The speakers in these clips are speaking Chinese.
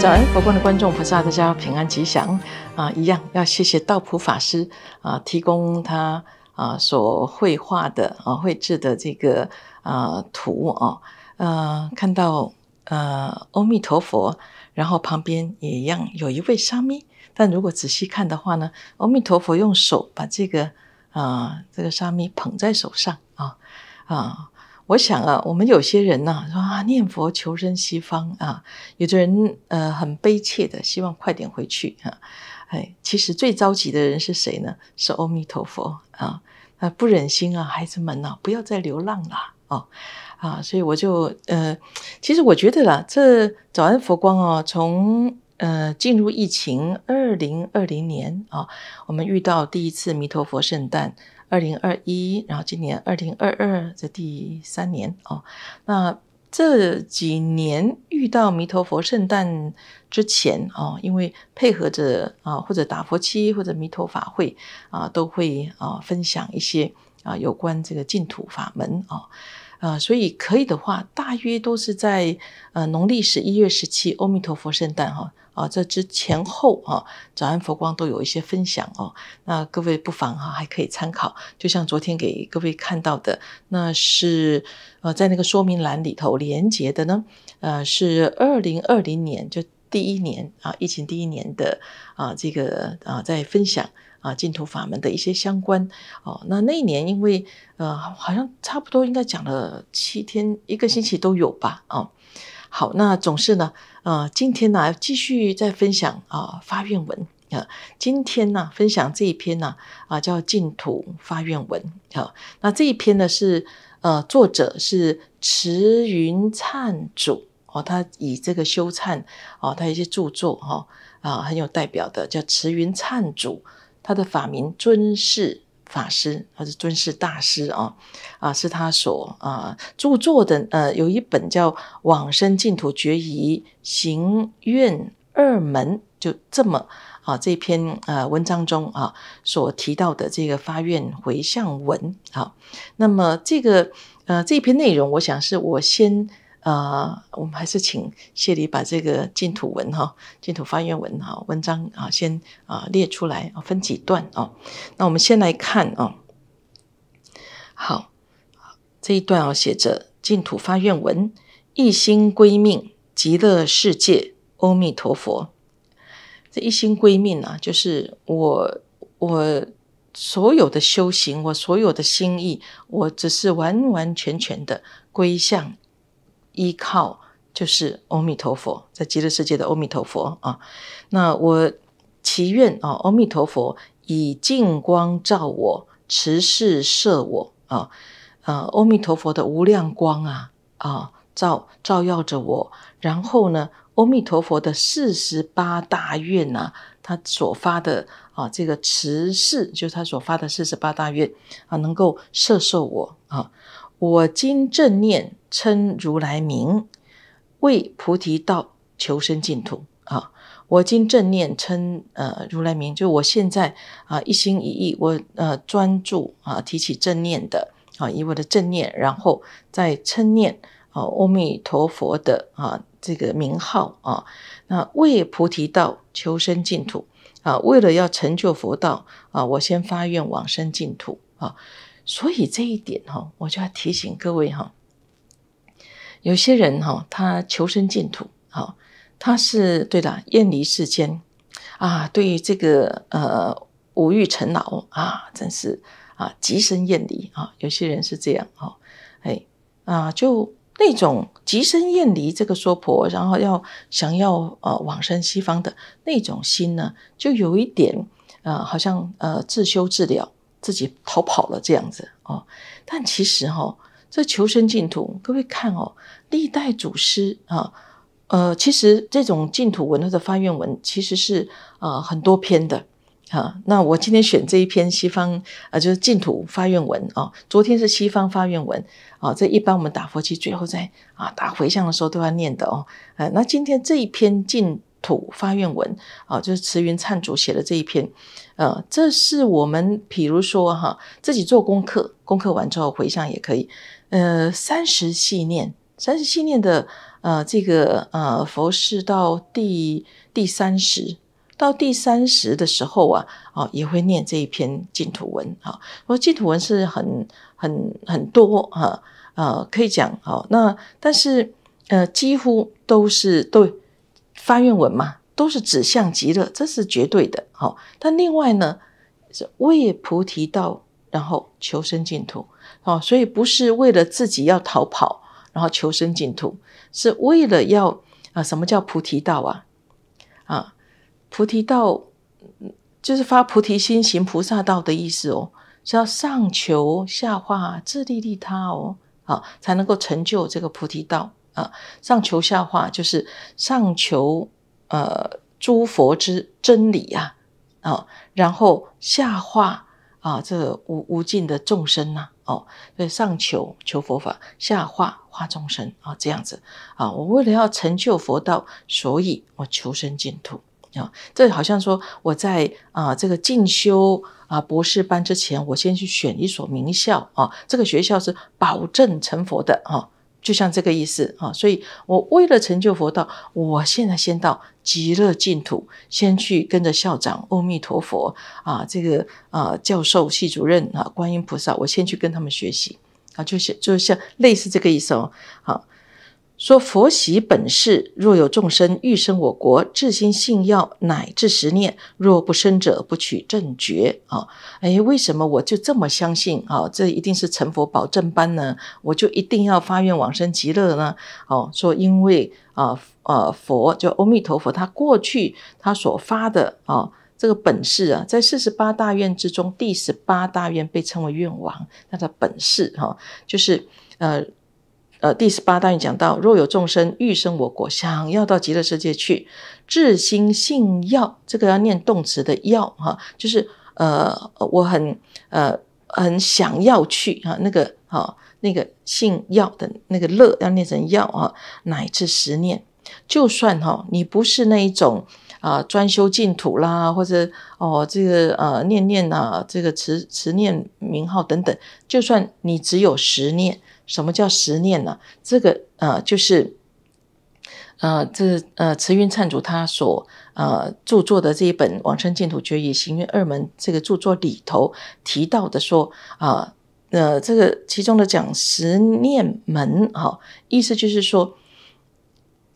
早安，佛光的观众菩萨，大家平安吉祥啊！一样要谢谢道普法师啊，提供他啊所绘画的啊绘制的这个啊图啊，呃，看到呃阿弥陀佛，然后旁边也一样有一位沙弥，但如果仔细看的话呢，阿弥陀佛用手把这个啊这个沙弥捧在手上啊啊。我想啊，我们有些人呐，说啊念佛求生西方啊，有的人呃很悲切的，希望快点回去啊。哎，其实最着急的人是谁呢？是阿弥陀佛啊，啊，不忍心啊，孩子们呐，不要再流浪了啊啊！所以我就呃，其实我觉得啦，这早安佛光啊，从呃进入疫情二零二零年啊，我们遇到第一次弥陀佛圣诞。二零二一，然后今年二零二二，这第三年哦。那这几年遇到弥陀佛圣诞之前哦，因为配合着啊，或者打佛七，或者弥陀法会啊，都会啊分享一些啊有关这个净土法门啊。啊，所以可以的话，大约都是在呃农历十一月十七，阿弥陀佛圣诞哈啊这之前后啊，早安佛光都有一些分享哦。那各位不妨哈还可以参考，就像昨天给各位看到的，那是呃在那个说明栏里头连接的呢，呃是二零二零年就第一年啊，疫情第一年的啊这个啊在分享。啊，净土法门的一些相关哦，那那一年因为呃，好像差不多应该讲了七天，一个星期都有吧，啊，好，那总是呢，呃，今天呢继续再分享啊发愿文啊，今天呢分享这一篇呢啊叫净土发愿文啊，那这一篇呢是呃作者是慈云灿主哦，他以这个修忏哦，他一些著作哈啊很有代表的叫慈云忏主。他的法名尊世法师，他是尊世大师啊，啊是他所啊著作的呃有一本叫《往生净土决疑行愿二门》，就这么啊这篇呃文章中啊所提到的这个发愿回向文啊，那么这个呃这篇内容，我想是我先。呃，我们还是请谢礼把这个净土文哈、净土发愿文哈、文章啊先啊列出来啊，分几段哦。那我们先来看啊，好，这一段啊写着净土发愿文，一心归命极乐世界，阿弥陀佛。这一心归命啊，就是我我所有的修行，我所有的心意，我只是完完全全的归向。依靠就是阿弥陀佛，在极乐世界的阿弥陀佛啊。那我祈愿啊，阿弥陀佛以净光照我，持誓摄我啊。啊，阿弥陀佛的无量光啊啊，照照耀着我。然后呢，阿弥陀佛的四十八大愿呐，他所发的啊，这个持誓，就是他所发的四十八大愿啊，能够摄受我啊。我今正念称如来名，为菩提道求生净土啊！我今正念称呃如来名，就是我现在啊一心一意，我呃专注啊提起正念的啊，以我的正念，然后再称念啊阿弥陀佛的啊这个名号啊，那为菩提道求生净土啊，为了要成就佛道啊，我先发愿往生净土啊。所以这一点哈，我就要提醒各位哈，有些人哈，他求生净土，好，他是对的，厌离世间啊，对于这个呃无欲成老啊，真是啊极深厌离啊，有些人是这样哦，哎啊，就那种极深厌离这个娑婆，然后要想要呃往生西方的那种心呢，就有一点啊，好像呃自修自了。自己逃跑了这样子啊，但其实哈，这求生净土，各位看哦，历代祖师啊，呃，其实这种净土文或者发愿文其实是啊很多篇的啊。那我今天选这一篇西方啊，就是净土发愿文啊。昨天是西方发愿文啊，这一般我们打佛七最后在啊打回向的时候都要念的哦。呃，那今天这一篇净。土发愿文啊，就是慈云忏主写的这一篇，呃，这是我们比如说哈自己做功课，功课完之后回向也可以，呃，三十系念，三十系念的呃这个呃佛事到第第三十到第三十的时候啊，啊，也会念这一篇净土文啊，我净土文是很很很多啊，呃，可以讲好那但是呃几乎都是对。发愿文嘛，都是指向极乐，这是绝对的。好，但另外呢，是为菩提道，然后求生净土。哦，所以不是为了自己要逃跑，然后求生净土，是为了要啊？什么叫菩提道啊？啊，菩提道就是发菩提心、行菩萨道的意思哦，是要上求下化，自利利他哦，好，才能够成就这个菩提道。啊，上求下化，就是上求呃诸佛之真理啊，啊，然后下化啊这无无尽的众生呐，哦，所以上求求佛法，下化化众生啊，这样子啊，我为了要成就佛道，所以我求生净土啊，这好像说我在啊这个进修啊博士班之前，我先去选一所名校啊，这个学校是保证成佛的啊。就像这个意思啊，所以我为了成就佛道，我现在先到极乐净土，先去跟着校长、阿弥陀佛啊，这个啊教授、系主任啊、观音菩萨，我先去跟他们学习啊，就是就是像类似这个意思哦，好。说佛喜本誓，若有众生欲生我国，至心信要，乃至十念，若不生者，不取正觉。啊，哎，为什么我就这么相信啊？这一定是成佛保证班呢？我就一定要发愿往生极乐呢？哦，说因为啊，呃，佛就阿弥陀佛，他过去他所发的啊，这个本事啊，在四十八大愿之中，第十八大愿被称为愿王，那的本事哈，就是呃。呃，第十八单元讲到，若有众生欲生我国，想要到极乐世界去，至心信要，这个要念动词的要哈，就是呃，我很呃很想要去哈，那个哈那个信要的那个乐要念成要啊，乃至十念，就算哈你不是那一种啊专修净土啦，或者哦这个呃念念啊，这个持持念名号等等，就算你只有十念。什么叫十念呢？这个呃，就是呃，这呃慈云忏主他所呃著作的这一本《往生净土决疑行愿二门》这个著作里头提到的说啊，呃，这个其中的讲十念门哈，意思就是说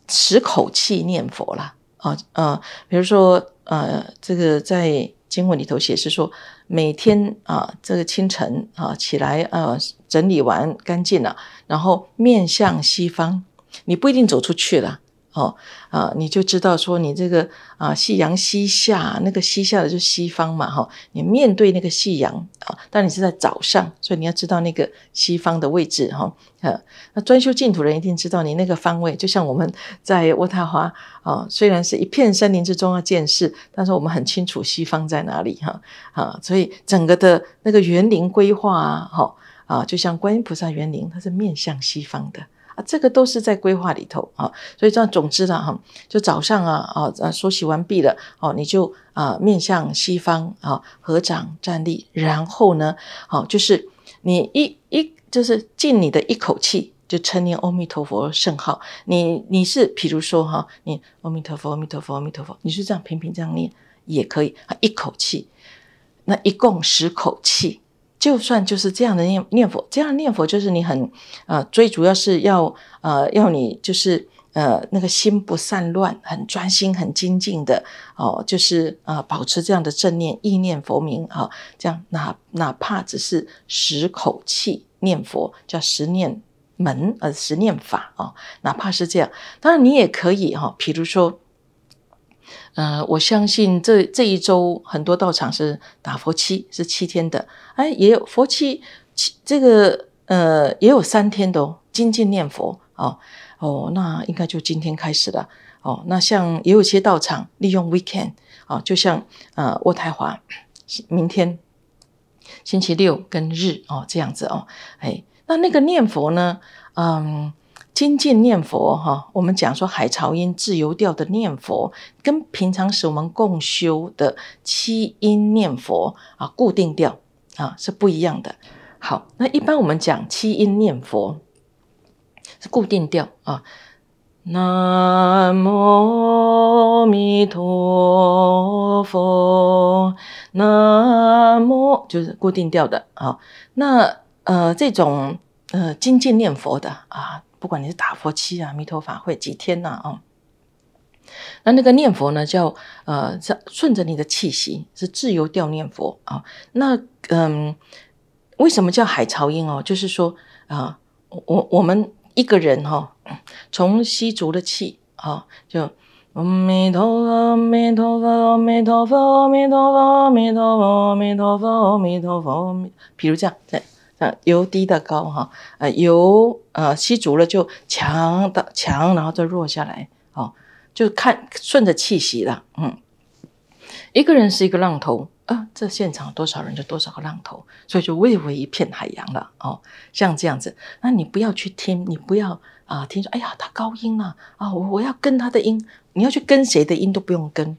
十口气念佛啦，啊啊，比如说呃，这个在经文里头写是说。每天啊，这个清晨啊，起来啊，整理完干净了，然后面向西方，你不一定走出去了。哦啊，你就知道说你这个啊，夕阳西下，那个西下的就是西方嘛，哈。你面对那个夕阳啊，但你是在早上，所以你要知道那个西方的位置，哈。啊，那专修净土人一定知道你那个方位，就像我们在渥太华啊，虽然是一片森林之中的建寺，但是我们很清楚西方在哪里，哈啊。所以整个的那个园林规划啊，哦，啊，就像观音菩萨园林，它是面向西方的。啊，这个都是在规划里头啊，所以这样总之呢，哈，就早上啊，啊啊，梳洗完毕了，哦，你就啊面向西方啊，合掌站立，然后呢，好，就是你一一就是尽你的一口气，就称念阿弥陀佛圣号。你你是比如说哈，你阿弥陀佛，阿弥陀佛，阿弥陀佛，你是这样平平这样念也可以，一口气，那一共十口气。就算就是这样的念念佛，这样念佛就是你很呃，最主要是要呃，要你就是呃，那个心不散乱，很专心，很精进的哦，就是啊，保持这样的正念，意念佛名啊，这样，哪哪怕只是十口气念佛，叫十念门，呃，十念法啊，哪怕是这样，当然你也可以哈，比如说。呃，我相信这这一周很多道场是打佛七，是七天的。哎，也有佛七，七这个呃也有三天的哦，精进念佛哦哦，那应该就今天开始了。哦，那像也有些道场利用 weekend，哦，就像呃渥太华，明天星期六跟日哦这样子哦。哎，那那个念佛呢，嗯。精进念佛，哈，我们讲说海潮音自由调的念佛，跟平常时我们共修的七音念佛啊，固定调啊是不一样的。好，那一般我们讲七音念佛是固定调啊，南无阿弥陀佛，南无就是固定调的啊。那呃，这种呃精进念佛的啊。不管你是打佛七啊、弥陀法会几天呐啊，那那个念佛呢，叫呃，是顺着你的气息，是自由调念佛啊。那嗯，为什么叫海潮音哦？就是说啊，我我们一个人哈，从吸足的气啊，就阿弥陀佛，阿弥陀佛，阿弥陀佛，阿弥陀佛，阿弥陀佛，阿弥陀佛，阿弥陀佛，阿弥。比如这样对。由低到高哈，呃由呃吸足了就强的强，然后再弱下来，哦，就看顺着气息了，嗯，一个人是一个浪头啊，这现场多少人就多少个浪头，所以就蔚为一片海洋了，哦，像这样子，那你不要去听，你不要啊，听说哎呀他高音了啊，我我要跟他的音，你要去跟谁的音都不用跟，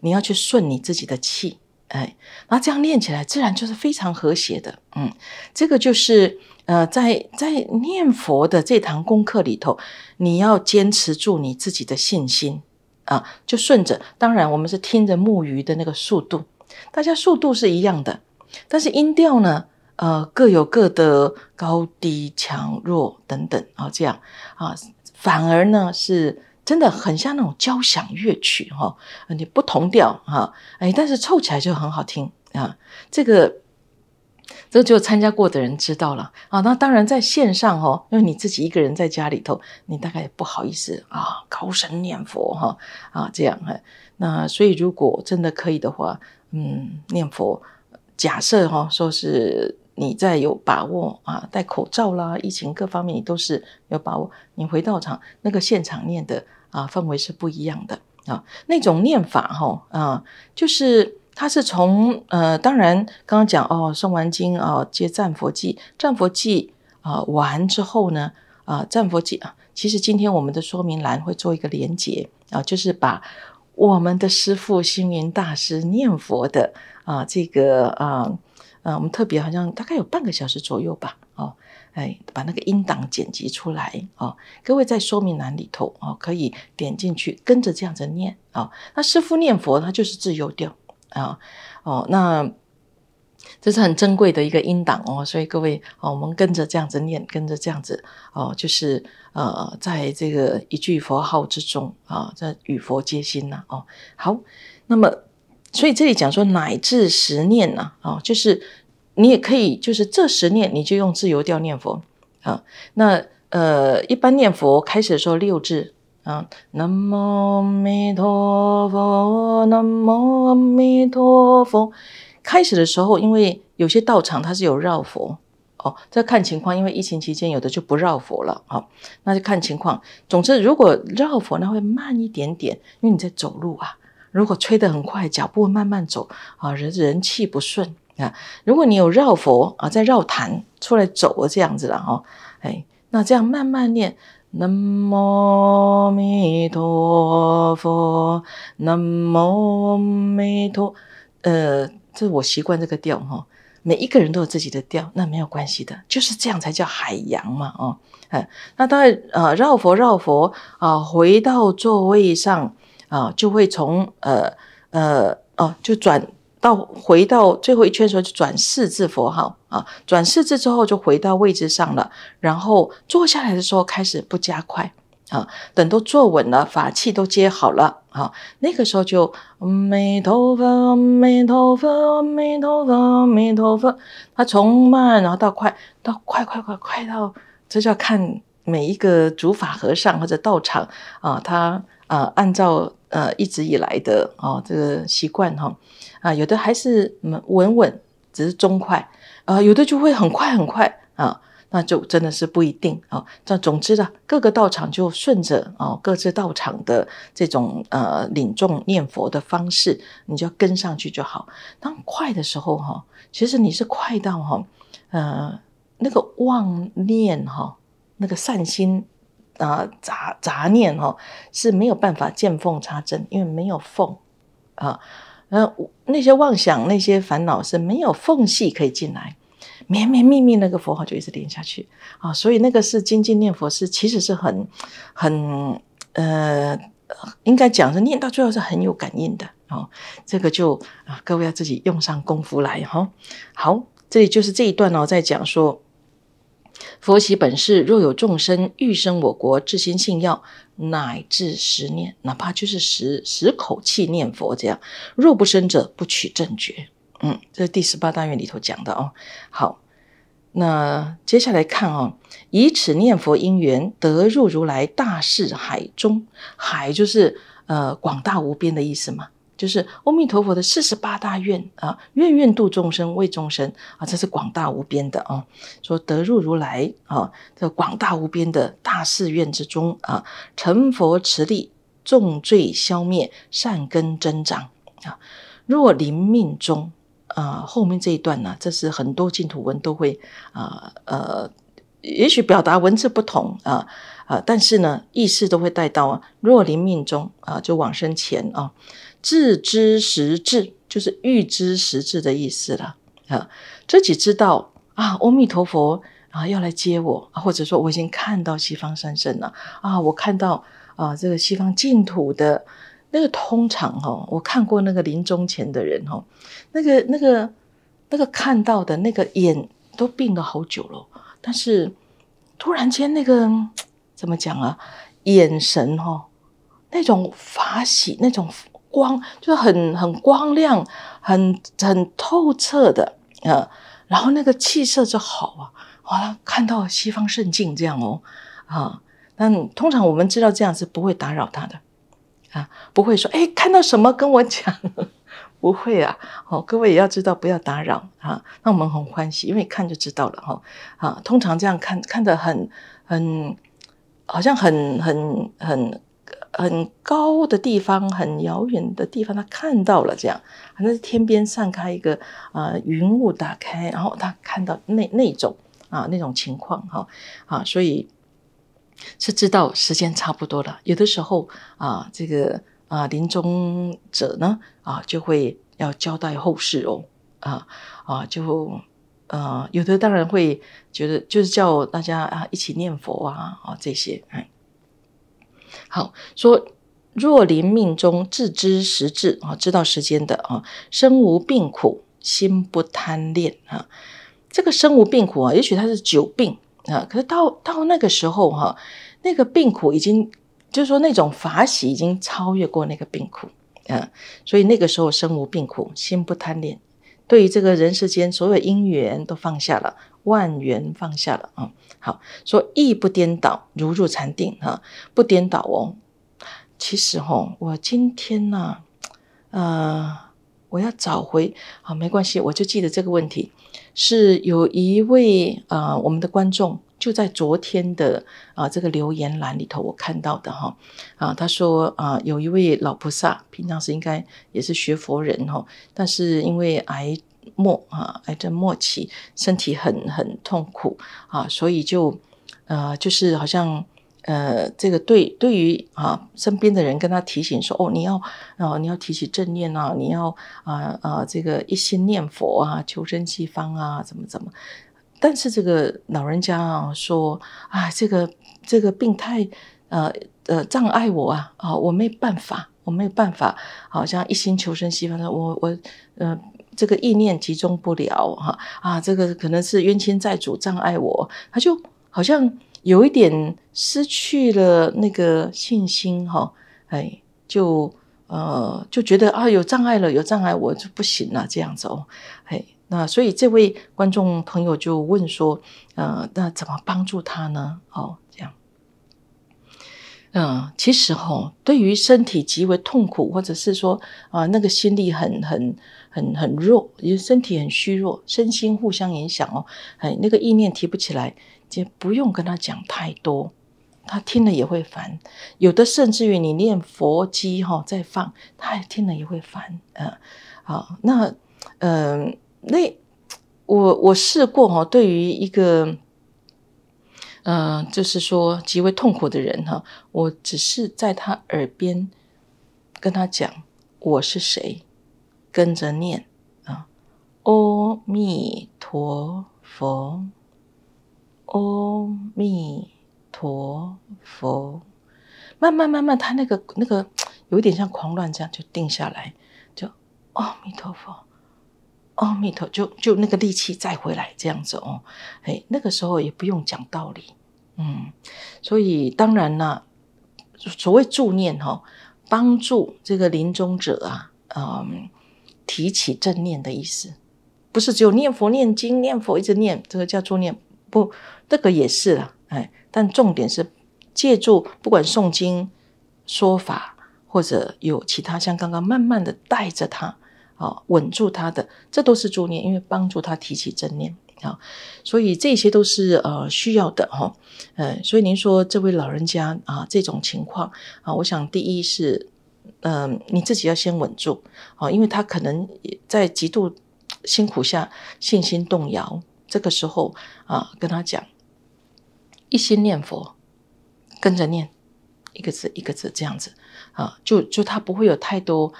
你要去顺你自己的气。哎，那这样念起来自然就是非常和谐的，嗯，这个就是呃，在在念佛的这堂功课里头，你要坚持住你自己的信心啊，就顺着。当然，我们是听着木鱼的那个速度，大家速度是一样的，但是音调呢，呃，各有各的高低强弱等等啊，这样啊，反而呢是。真的很像那种交响乐曲哈，你不同调哈，哎，但是凑起来就很好听啊。这个，这个只有参加过的人知道了啊。那当然在线上哦，因为你自己一个人在家里头，你大概也不好意思啊，高声念佛哈啊这样哈。那所以如果真的可以的话，嗯，念佛，假设哈说是。你再有把握啊，戴口罩啦，疫情各方面你都是有把握。你回到场那个现场念的啊，氛围是不一样的啊，那种念法哈啊，就是它是从呃，当然刚刚讲哦，诵完经啊，接战佛记，战佛记啊完之后呢啊，战佛记啊，其实今天我们的说明栏会做一个连结啊，就是把我们的师父星云大师念佛的啊，这个啊。嗯，我们特别好像大概有半个小时左右吧，哦，哎，把那个音档剪辑出来，哦，各位在说明栏里头，哦，可以点进去跟着这样子念，哦，那师父念佛他就是自由调，啊，哦，那这是很珍贵的一个音档哦，所以各位，哦，我们跟着这样子念，跟着这样子，哦，就是呃，在这个一句佛号之中，啊，在与佛接心了，哦，好，那么。所以这里讲说，乃至十念呐，啊，就是你也可以，就是这十念你就用自由调念佛啊。那呃，一般念佛开始的时候六字啊，南无阿弥陀佛，南无阿弥陀佛。开始的时候，因为有些道场它是有绕佛哦，这看情况，因为疫情期间有的就不绕佛了，好，那就看情况。总之，如果绕佛，那会慢一点点，因为你在走路啊。如果吹得很快，脚步慢慢走啊，人人气不顺啊。如果你有绕佛啊，在绕坛出来走啊，这样子的哦，哎，那这样慢慢念，南无阿弥陀佛，南无阿弥陀，呃，这我习惯这个调哈。每一个人都有自己的调，那没有关系的，就是这样才叫海洋嘛，哦，哎，那当然呃，绕佛绕佛啊，回到座位上。啊，就会从呃呃哦，就转到回到最后一圈时候，就转四字佛号啊，转四字之后就回到位置上了，然后坐下来的时候开始不加快啊，等都坐稳了，法器都接好了啊，那个时候就阿弥陀佛，阿弥陀佛，阿弥陀佛，阿弥陀佛，它从慢然后到快，到快快快快到，这就要看每一个主法和尚或者道场啊，他啊按照。呃，一直以来的哦，这个习惯哈，啊，有的还是稳稳，只是中快，呃，有的就会很快很快啊，那就真的是不一定啊。但总之呢，各个道场就顺着哦，各自道场的这种呃领众念佛的方式，你就要跟上去就好。当快的时候哈，其实你是快到哈，呃，那个妄念哈，那个善心。啊，杂杂念哈是没有办法见缝插针，因为没有缝啊。那那些妄想、那些烦恼是没有缝隙可以进来，绵绵密密那个佛号就一直连下去啊。所以那个是精进念佛，是其实是很很呃，应该讲是念到最后是很有感应的哦。这个就啊，各位要自己用上功夫来哈。好，这里就是这一段哦，在讲说。佛祈本是，若有众生欲生我国，至心信要，乃至十念，哪怕就是十十口气念佛，这样若不生者，不取正觉。嗯，这是第十八大元里头讲的哦。好，那接下来看哦，以此念佛因缘，得入如来大势海中，海就是呃广大无边的意思嘛。就是阿弥陀佛的四十八大愿啊，愿愿度众生，为众生啊，这是广大无边的啊。说得入如来啊，这广大无边的大誓愿之中啊，成佛持力，重罪消灭，善根增长啊。若临命终啊，后面这一段呢，这是很多净土文都会啊，呃。也许表达文字不同啊啊，但是呢，意思都会带到啊。若临命中啊，就往生前啊，自知时至，就是预知时至的意思了啊。自己知道啊，阿弥陀佛啊，要来接我，或者说我已经看到西方三圣了啊。我看到啊，这个西方净土的那个通常哈，我看过那个临终前的人哈，那个那个那个看到的那个眼都病了好久了。但是突然间，那个怎么讲啊？眼神哈，那种法喜，那种光，就很很光亮，很很透彻的啊。然后那个气色就好啊。好了，看到西方圣境这样哦，啊，但通常我们知道这样是不会打扰他的啊，不会说哎，看到什么跟我讲。不会啊，哦，各位也要知道，不要打扰啊。那我们很欢喜，因为看就知道了哈。啊，通常这样看看的很很，好像很很很很高的地方，很遥远的地方，他看到了这样，像是天边散开一个啊云雾打开，然后他看到那那种啊那种情况哈啊，所以是知道时间差不多了。有的时候啊，这个。啊，临终者呢，啊，就会要交代后事哦，啊，啊，就呃，有的当然会觉得，就是叫大家啊一起念佛啊，啊，这些哎，好说，若临命终自知时至啊，知道时间的啊，身无病苦，心不贪恋啊，这个身无病苦啊，也许它是久病啊，可是到到那个时候哈，那个病苦已经。就是说，那种法喜已经超越过那个病苦，嗯，所以那个时候身无病苦，心不贪恋，对于这个人世间所有因缘都放下了，万缘放下了，嗯，好，说意不颠倒，如入禅定，哈，不颠倒哦。其实，哈，我今天呢，呃，我要找回，好，没关系，我就记得这个问题，是有一位呃，我们的观众。就在昨天的啊，这个留言栏里头，我看到的哈啊，他说啊，有一位老菩萨，平常是应该也是学佛人哈，但是因为癌末啊，癌症末期，身体很很痛苦啊，所以就呃，就是好像呃，这个对对于啊，身边的人跟他提醒说，哦，你要哦，你要提起正念啊，你要啊啊，这个一心念佛啊，求生西方啊，怎么怎么。但是这个老人家啊说啊，这个这个病太呃呃障碍我啊啊，我没办法，我没有办法，好像一心求生西方的我我呃这个意念集中不了哈啊，这个可能是冤亲债主障碍我，他就好像有一点失去了那个信心哈，哎，就呃就觉得啊有障碍了，有障碍我就不行了这样子哦，哎。那所以这位观众朋友就问说，呃，那怎么帮助他呢？哦，这样，嗯，其实哈，对于身体极为痛苦，或者是说啊，那个心力很很很很弱，为身体很虚弱，身心互相影响哦，哎，那个意念提不起来，就不用跟他讲太多，他听了也会烦，有的甚至于你念佛机哈在放，他也听了也会烦，嗯，好，那嗯。那我我试过哈，对于一个，呃，就是说极为痛苦的人哈，我只是在他耳边跟他讲我是谁，跟着念啊，阿弥陀佛，阿弥陀佛，慢慢慢慢，他那个那个有点像狂乱这样就定下来，就阿弥陀佛。阿弥陀就就那个力气再回来这样子哦，哎，那个时候也不用讲道理，嗯，所以当然呢，所谓助念哈，帮助这个临终者啊，嗯，提起正念的意思，不是只有念佛、念经、念佛一直念，这个叫助念，不，这个也是啊，哎，但重点是借助不管诵经、说法或者有其他，像刚刚慢慢的带着他。啊，稳住他的，这都是助念，因为帮助他提起正念啊，所以这些都是呃需要的哈，嗯，所以您说这位老人家啊这种情况啊，我想第一是，嗯，你自己要先稳住啊，因为他可能在极度辛苦下信心动摇，这个时候啊跟他讲一心念佛，跟着念一个字一个字这样子啊，就就他不会有太多。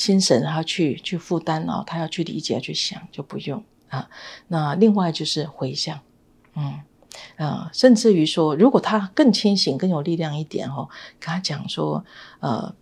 心神，他去去负担啊，他要去理解、去想，就不用啊。那另外就是回向，嗯啊，甚至于说，如果他更清醒、更有力量一点哦，跟他讲说，呃，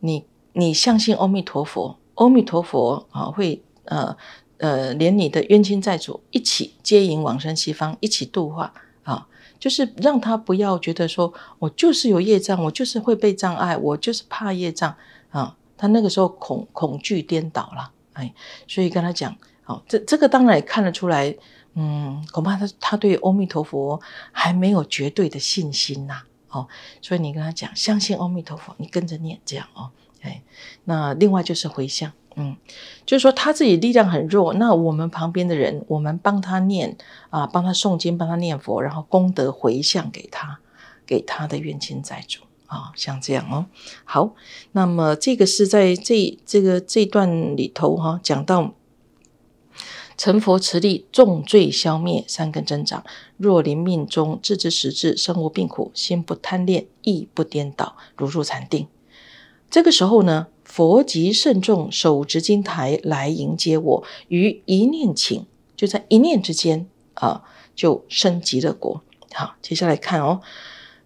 你你相信阿弥陀佛，阿弥陀佛啊，会呃呃连你的冤亲债主一起接引往生西方，一起度化啊，就是让他不要觉得说，我就是有业障，我就是会被障碍，我就是怕业障啊。他那个时候恐恐惧颠倒了，哎，所以跟他讲，好，这这个当然也看得出来，嗯，恐怕他他对阿弥陀佛还没有绝对的信心呐，好，所以你跟他讲，相信阿弥陀佛，你跟着念这样哦，哎，那另外就是回向，嗯，就是说他自己力量很弱，那我们旁边的人，我们帮他念啊，帮他诵经，帮他念佛，然后功德回向给他，给他的冤亲债主。啊，像这样哦，好，那么这个是在这这个这段里头哈，讲到成佛持力，重罪消灭，三根增长。若临命终，自知死质，生无病苦，心不贪恋，意不颠倒，如入禅定。这个时候呢，佛即慎重手执金台来迎接我，于一念顷，就在一念之间啊，就升级了果。好，接下来看哦。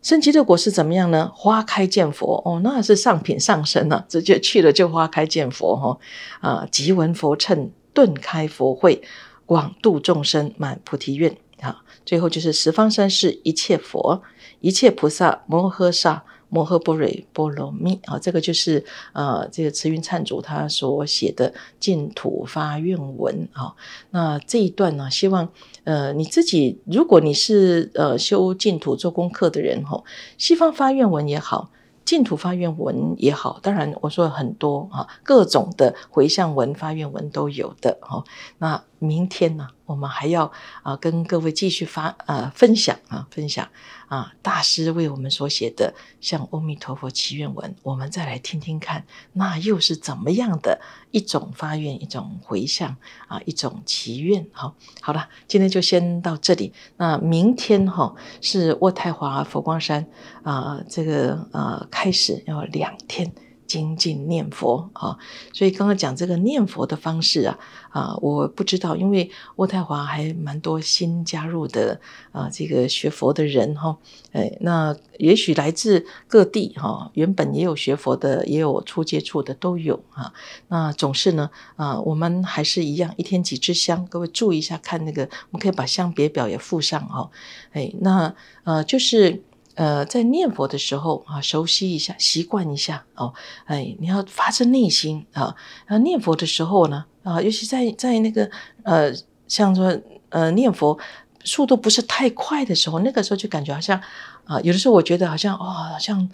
生极的果是怎么样呢？花开见佛哦，那是上品上身了，直接去了就花开见佛哈啊！即闻佛称，顿开佛慧，广度众生，满菩提愿啊！最后就是十方三世一切佛，一切菩萨摩诃萨，摩诃波若、波罗蜜啊！这个就是呃，这个慈云忏主他所写的净土发愿文啊。那这一段呢，希望。呃，你自己，如果你是呃修净土做功课的人吼，西方发愿文也好，净土发愿文也好，当然我说很多啊，各种的回向文、发愿文都有的哈。那。明天呢，我们还要啊跟各位继续发呃分享啊分享啊大师为我们所写的像《阿弥陀佛祈愿文》，我们再来听听看，那又是怎么样的一种发愿、一种回向啊、一种祈愿哈。好了，今天就先到这里。那明天哈是渥太华佛光山啊，这个啊开始要两天。精进念佛啊，所以刚刚讲这个念佛的方式啊，啊，我不知道，因为渥太华还蛮多新加入的啊，这个学佛的人哈，哎，那也许来自各地哈，原本也有学佛的，也有初接触的都有啊，那总是呢啊，我们还是一样，一天几支香，各位注意一下，看那个，我们可以把香别表也附上哦，哎，那呃就是。呃，在念佛的时候啊，熟悉一下，习惯一下哦。哎，你要发自内心啊。然念佛的时候呢，啊，尤其在在那个呃，像说呃念佛速度不是太快的时候，那个时候就感觉好像啊，有的时候我觉得好像哦，像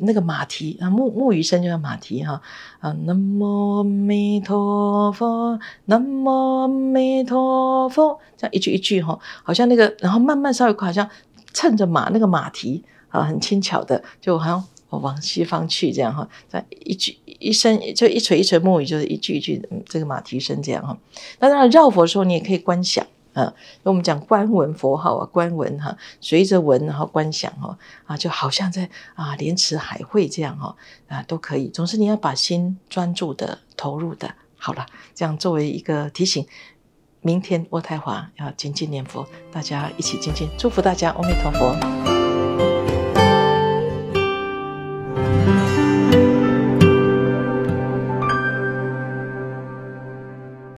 那个马蹄啊，木木鱼声就像马蹄哈啊。南无阿弥陀佛，南无阿弥陀佛，这样一句一句哈，好像那个，然后慢慢稍微快，好像。趁着马那个马蹄啊，很轻巧的，就好像往西方去这样哈，在一句一声就一锤一锤木鱼，就是一句一句嗯，这个马蹄声这样哈。那当然绕佛的时候，你也可以观想啊。那我们讲观闻佛号啊，观闻哈，随着闻然后观想哈啊，就好像在啊莲池海会这样哈啊都可以。总之你要把心专注的投入的，好了，这样作为一个提醒。明天渥太华要精进念佛，大家一起精进，祝福大家，阿弥陀佛。